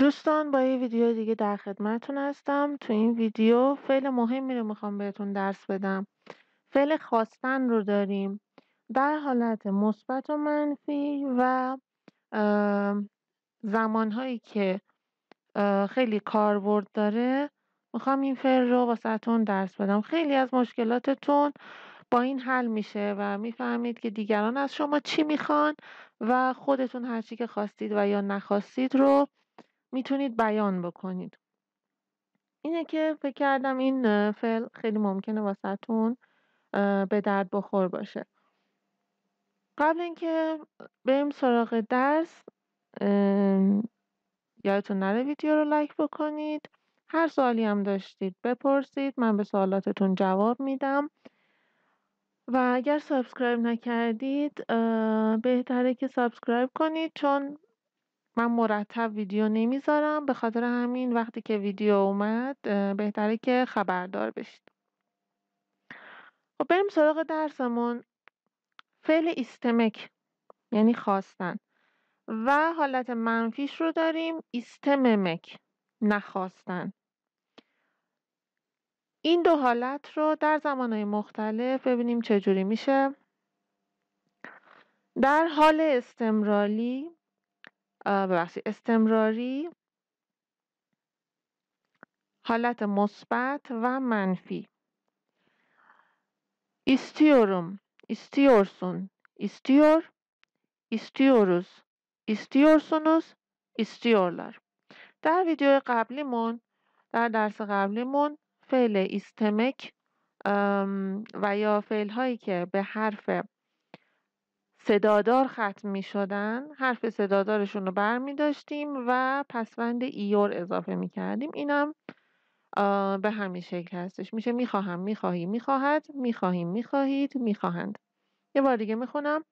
دوستان با یه ویدیو دیگه در خدمتون هستم تو این ویدیو فعل مهمی رو میخوام بهتون درس بدم فعل خواستن رو داریم در حالت مثبت و منفی و زمانهایی که خیلی کاربرد داره میخوام این فعل رو واسهتون درس بدم خیلی از مشکلاتتون با این حل میشه و میفهمید که دیگران از شما چی میخوان و خودتون هرچی که خواستید و یا نخواستید رو میتونید بیان بکنید اینه که فکر کردم این فعل خیلی ممکنه واسهتون به درد بخور باشه قبل اینکه بریم سراغ درس یادتون نره ویدیو رو لایک بکنید هر سوالی هم داشتید بپرسید من به سوالاتتون جواب میدم و اگر سابسکرایب نکردید بهتره که سابسکرایب کنید چون من مرتب ویدیو نمیذارم به خاطر همین وقتی که ویدیو اومد بهتره که خبردار بشید خب بریم سراغ درسمون فعل ایستمک یعنی خواستن و حالت منفیش رو داریم ایستممک نخواستن این دو حالت رو در زمانهای مختلف ببینیم چجوری میشه در حال استمرالی ببخشید استمراری حالت مثبت و منفی استیورم استیورسون استیور استیوروس استیورسونوس استیورلر در ویدیو قبلیمون در درس قبلیمون فعل استمک و یا فعل هایی که به حرف صدادار ختم می شدن حرف صدادارشون رو بر می داشتیم و پسوند ایور اضافه می کردیم اینم به همین شکل هستش میشه میخواهم میخواهی میخواهد میخواهیم میخواهید میخواهند یه بار دیگه میخونم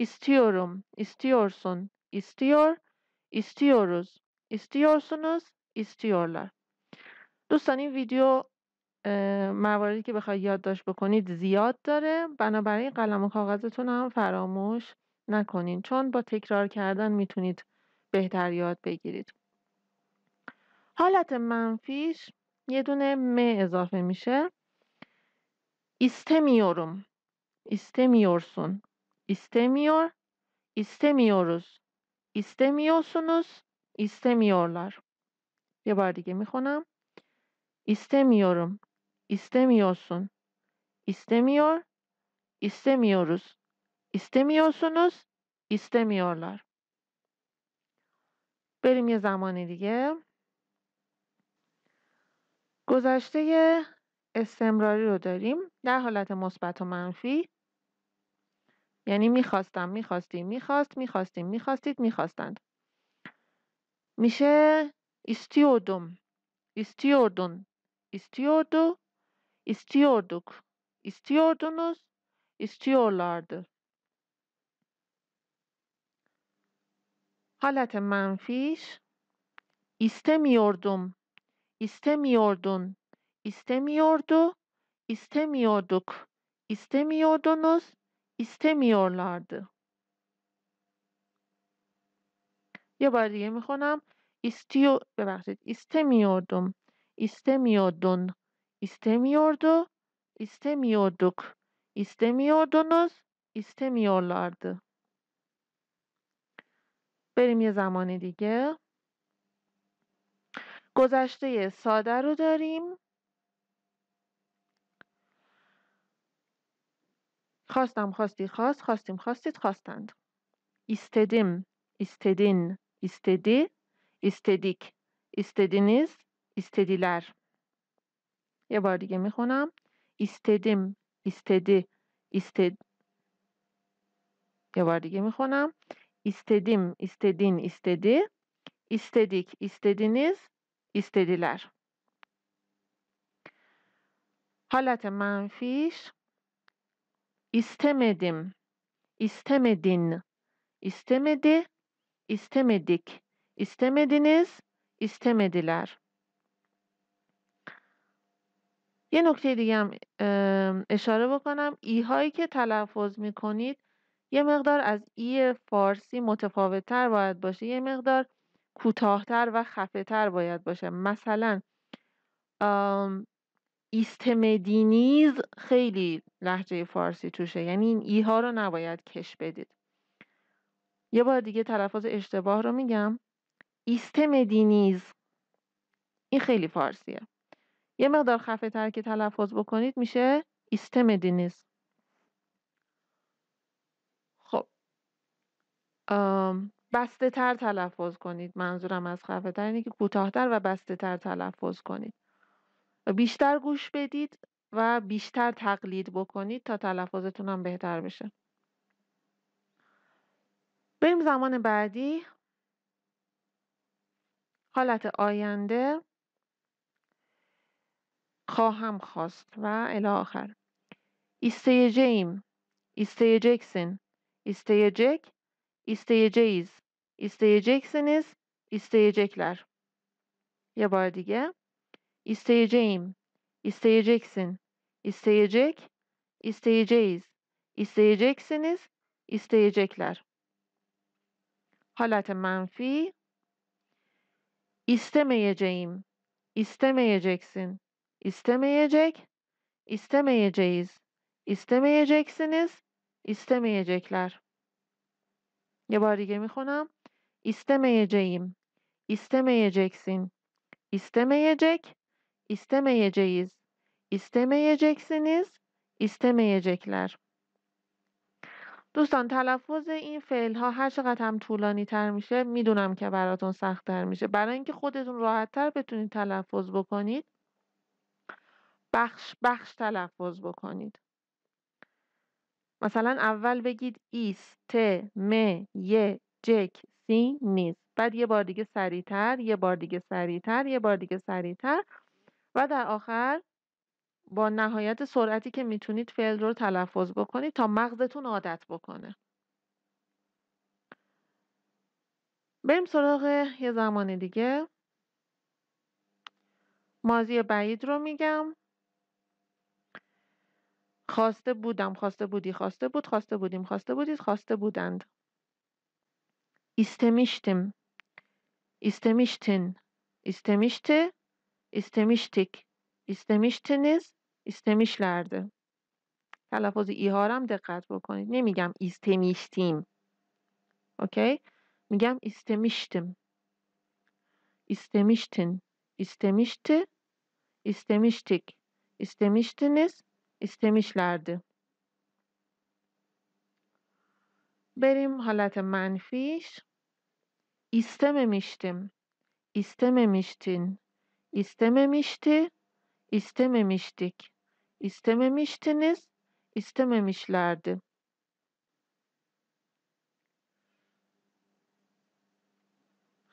استیورم استیورسون استیور استیوروز استیورسونوس استیورلر دوستان این ویدیو مواردی که بخواید یادداشت بکنید زیاد داره بنابراین قلم و کاغذتون هم فراموش نکنین چون با تکرار کردن میتونید بهتر یاد بگیرید حالت منفیش یه دونه م اضافه میشه استمیورم استمیورسون استمیور استمیوروس استمیوسونوس ایستمیورلار یه بار دیگه میخونم استمیورم istemiyorsun. İstemiyor, istemiyoruz. istemiyorsunuz, istemiyorlar. بریم یه زمان دیگه گذشته استمراری رو داریم در حالت مثبت و منفی یعنی میخواستم میخواستیم میخواست میخواستیم میخواستید میخواستند میشه استیودم استیودون استیودو istiyorduk, istiyordunuz, istiyorlardı. Halat menfiş istemiyordum, istemiyordun, istemiyordu, istemiyorduk, istemiyordunuz, istemiyorlardı. یه بار دیگه میخونم استیو ببخشید istemiyordum istemiyordun istemiyordu, istemiyorduk, istemiyordunuz, istemiyorlardı. بریم یه زمان دیگه گذشته ساده رو داریم خواستم خواستی خواست خواستیم خواستید خواستند istedin, istedin, istedi, istedik, istediniz, istediler. یه بار دیگه میخونم استدیم استدی استد یه بار دیگه میخونم istedim, istedin, istedi, istedik, istediniz, istediler. Halat menfiş istemedim, istemedin, istemedi, istemedik, istemediniz, istemediler. یه نکته دیگه هم اشاره بکنم ای هایی که تلفظ می کنید یه مقدار از ای فارسی متفاوت تر باید باشه یه مقدار کوتاهتر و خفه تر باید باشه مثلا استمدینیز خیلی لحجه فارسی توشه یعنی این ای ها رو نباید کش بدید یه بار دیگه تلفظ اشتباه رو میگم استمدینیز این خیلی فارسیه یه مقدار خفه تر که تلفظ بکنید میشه دینیز خب بسته تر تلفظ کنید منظورم از خفه تر اینه که کوتاهتر و بسته تر تلفظ کنید بیشتر گوش بدید و بیشتر تقلید بکنید تا تلفظتون هم بهتر بشه بریم زمان بعدی حالت آینده Khaham khast ve elahar. İsteyeceğim, isteyeceksin, isteyecek, isteyeceğiz, isteyeceksiniz, isteyecekler. Yabardige. İsteyeceğim, isteyeceksin, isteyecek, isteyeceğiz, isteyeceksiniz, isteyecekler. Halat menfi. İstemeyeceğim, istemeyeceksin, istemeyecek, istemeyeceğiz, istemeyeceksiniz, istemeyecekler. یه بار دیگه میخونم istemeyeceğim istemeyeceksin istemeyecek istemeyeceğiz istemeyeceksiniz istemeyecekler دوستان تلفظ این فعل ها هر چقدر هم طولانی تر میشه میدونم که براتون سخت تر میشه برای اینکه خودتون راحت تر بتونید تلفظ بکنید بخش بخش تلفظ بکنید مثلا اول بگید ت م ی جک سی نیست بعد یه بار دیگه سریعتر یه بار دیگه سریعتر یه بار دیگه سریعتر و در آخر با نهایت سرعتی که میتونید فعل رو تلفظ بکنید تا مغزتون عادت بکنه بریم سراغ یه زمان دیگه مازی بعید رو میگم خواسته بودم خواسته بودی خواسته بود خواسته بودیم خواسته بودید خواسته بودند استمیشتن، istemiştin استمیشتیک، استمیشتنیز، istemiştiniz لرده تلفظ ایهارم دقت بکنید نمیگم استمیشتیم، اوکی میگم استمیشتم، استمیشتن، ایستمیشتی ایستمیشتیک استمیشتنیز. istemişlerdi. Benim حالت منفیش istememiştim İstememiştin. İstememişti. İstememiştik. İstememiştiniz. İstememişlerdi.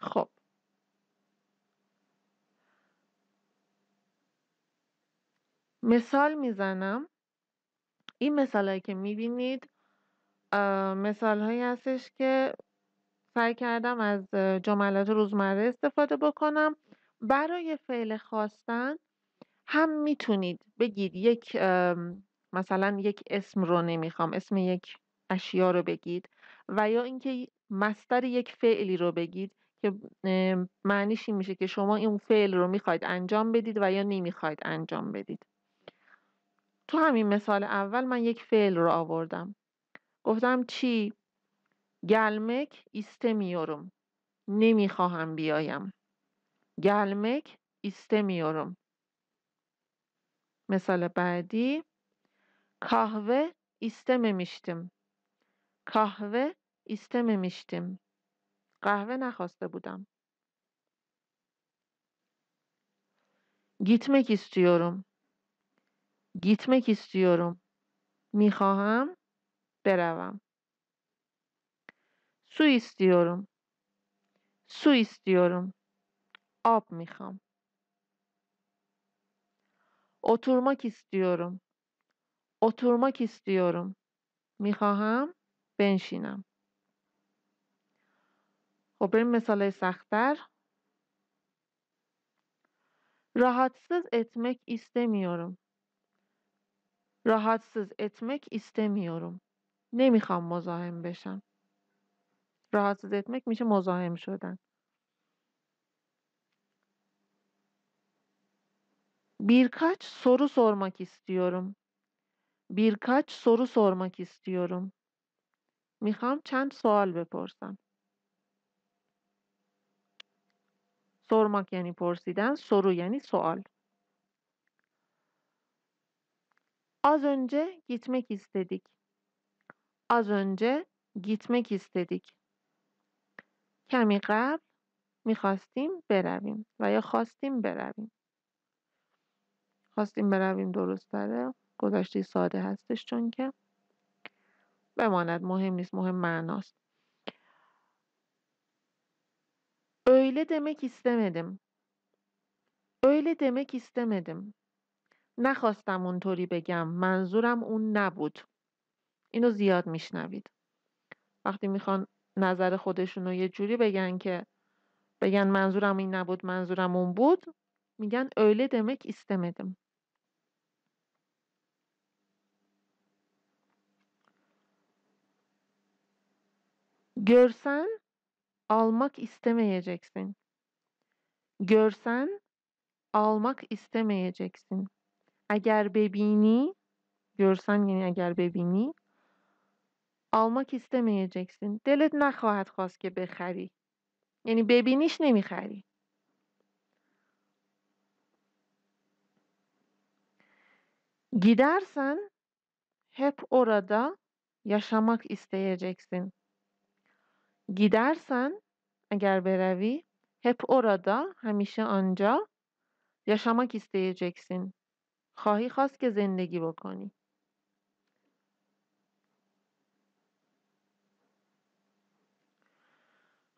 خب مثال میزنم این هایی که میبینید مثال هایی هستش که سعی کردم از جملات روزمره استفاده بکنم برای فعل خواستن هم میتونید بگید یک مثلا یک اسم رو نمیخوام اسم یک اشیا رو بگید و یا اینکه مستر یک فعلی رو بگید که معنیش این میشه که شما این فعل رو میخواید انجام بدید و یا نمیخواید انجام بدید تو همین مثال اول من یک فعل رو آوردم گفتم چی؟ گلمک istemiyorum نمیخواهم بیایم گلمک istemiyorum مثال بعدی کاهوه istememiştim ایسته میشتم قهوه نخواسته بودم gitmek istiyorum Gitmek istiyorum. میخواهم beravam. Su istiyorum. Su istiyorum. Ab miham. Oturmak istiyorum. Oturmak istiyorum. میخواهم بنشینم. خب بریم مثال سختتر. Rahatsız etmek istemiyorum rahatsız etmek istemiyorum. Ne نمیخوام مزاحم beşem? rahatsız etmek میشه مزاحم شدن. Birkaç soru sormak istiyorum. Birkaç soru sormak istiyorum. Miham میخوام چند سوال بپرسم. Sormak yani porsiden, soru yani soal. Az önce gitmek istedik. Az önce gitmek istedik. کمی قبل میخواستیم برویم و یا خواستیم برویم. خواستیم برویم درست داره. گذشته ساده هستش چون که بماند مهم نیست مهم معناست. Öyle دمک استمدم Öyle دمک استمدم نخواستم اونطوری بگم منظورم اون نبود اینو زیاد میشنوید وقتی میخوان نظر خودشون رو یه جوری بگن که بگن منظورم این نبود منظورم اون بود میگن öyle demek istemedim Görsen almak istemeyeceksin. Görsen almak istemeyeceksin. Eğer bebeğini görsen yani eğer bebeğini almak istemeyeceksin. Delet نخواهد خواست که بخری. ne mi نمیخری. Gidersen hep orada yaşamak isteyeceksin. Gidersen eğer berevi hep orada hemişe anca yaşamak isteyeceksin. خواهی خواست که زندگی بکنی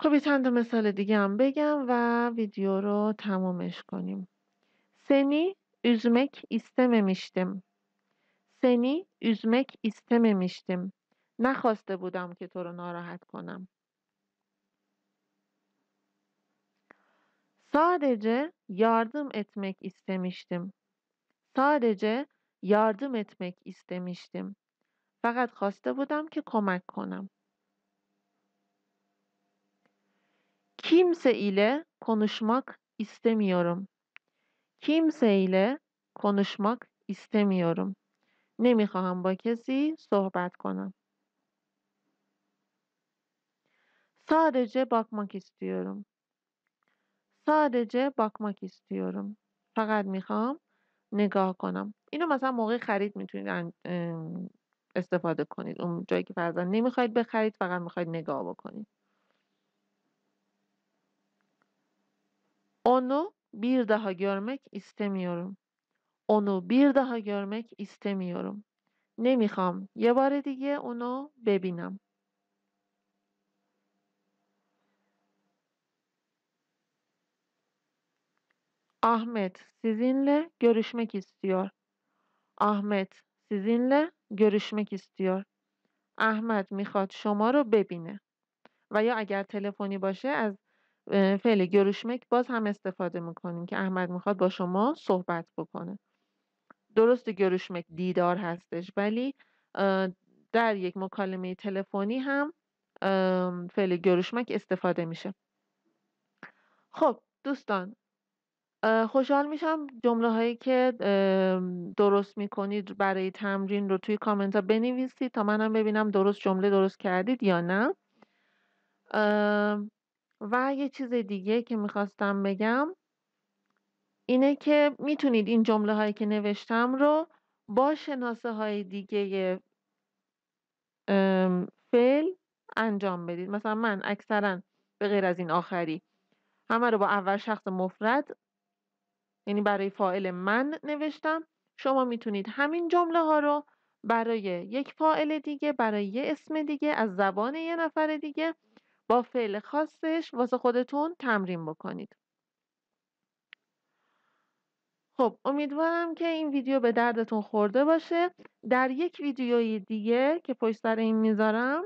خب یه چند مثال دیگه هم بگم و ویدیو رو تمامش کنیم سنی üzmek istememiştim. Seni üzmek istememiştim. نخواسته بودم که تو رو ناراحت کنم. Sadece yardım etmek istemiştim. Sadece yardım etmek istemiştim. فقط خواسته بودم که کمک کنم. Kimse ile konuşmak istemiyorum. Kimse ile konuşmak istemiyorum. نمیخواهم با کسی صحبت کنم. Sadece bakmak istiyorum. Sadece bakmak istiyorum. Fakat میخوام نگاه کنم اینو مثلا موقع خرید میتونید استفاده کنید اون جایی که فردا نمیخواید بخرید فقط میخواید نگاه بکنید اونو یک daha görmek istemiyorum. Onu bir daha görmek istemiyorum. نمیخوام یه بار دیگه اونو ببینم. Ahmet sizinle görüşmek istiyor. Ahmet sizinle görüşmek istiyor. احمد میخواد شما رو ببینه و یا اگر تلفنی باشه از فعل görüşmek باز هم استفاده میکنیم که احمد میخواد با شما صحبت بکنه درست görüşmek دیدار هستش ولی در یک مکالمه تلفنی هم فعل görüşmek استفاده میشه خب دوستان خوشحال میشم هایی که درست میکنید برای تمرین رو توی ها بنویسید تا منم ببینم درست جمله درست کردید یا نه. و یه چیز دیگه که میخواستم بگم اینه که میتونید این هایی که نوشتم رو با های دیگه فعل انجام بدید. مثلا من اکثرا به غیر از این آخری، همه رو با اول شخص مفرد یعنی برای فائل من نوشتم شما میتونید همین جمله ها رو برای یک فائل دیگه برای یه اسم دیگه از زبان یه نفر دیگه با فعل خاصش واسه خودتون تمرین بکنید خب امیدوارم که این ویدیو به دردتون خورده باشه در یک ویدیوی دیگه که پشت سر این میذارم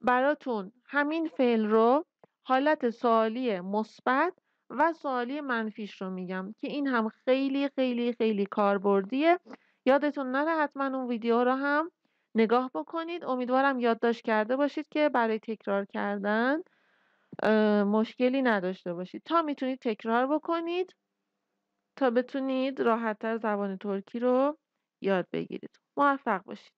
براتون همین فعل رو حالت سوالی مثبت و سوالی منفیش رو میگم که این هم خیلی خیلی خیلی کاربردیه یادتون نره حتما اون ویدیو رو هم نگاه بکنید امیدوارم یادداشت کرده باشید که برای تکرار کردن مشکلی نداشته باشید تا میتونید تکرار بکنید تا بتونید راحتتر زبان ترکی رو یاد بگیرید موفق باشید